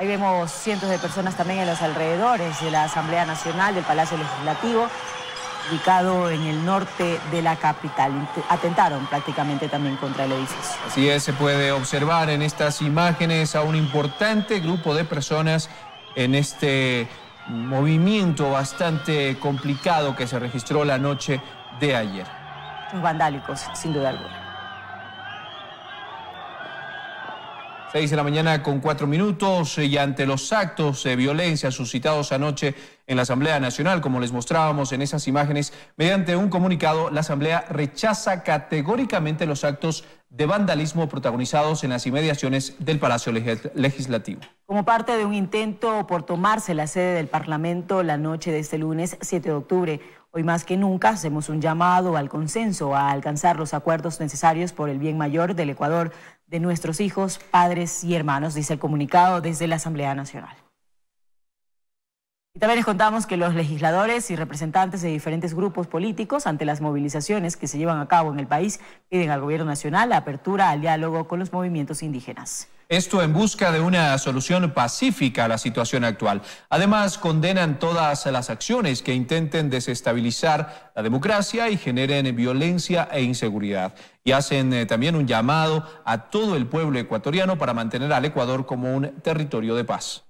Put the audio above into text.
Ahí vemos cientos de personas también en los alrededores de la Asamblea Nacional, del Palacio Legislativo, ubicado en el norte de la capital. Atentaron prácticamente también contra el edificio. Así es, se puede observar en estas imágenes a un importante grupo de personas en este movimiento bastante complicado que se registró la noche de ayer. Vandálicos, sin duda alguna. 6 de la mañana con cuatro minutos eh, y ante los actos de violencia suscitados anoche en la Asamblea Nacional, como les mostrábamos en esas imágenes, mediante un comunicado, la Asamblea rechaza categóricamente los actos de vandalismo protagonizados en las inmediaciones del Palacio Legislativo. Como parte de un intento por tomarse la sede del Parlamento la noche de este lunes 7 de octubre, Hoy más que nunca hacemos un llamado al consenso, a alcanzar los acuerdos necesarios por el bien mayor del Ecuador, de nuestros hijos, padres y hermanos, dice el comunicado desde la Asamblea Nacional. Y también les contamos que los legisladores y representantes de diferentes grupos políticos, ante las movilizaciones que se llevan a cabo en el país, piden al Gobierno Nacional la apertura al diálogo con los movimientos indígenas. Esto en busca de una solución pacífica a la situación actual. Además, condenan todas las acciones que intenten desestabilizar la democracia y generen violencia e inseguridad. Y hacen eh, también un llamado a todo el pueblo ecuatoriano para mantener al Ecuador como un territorio de paz.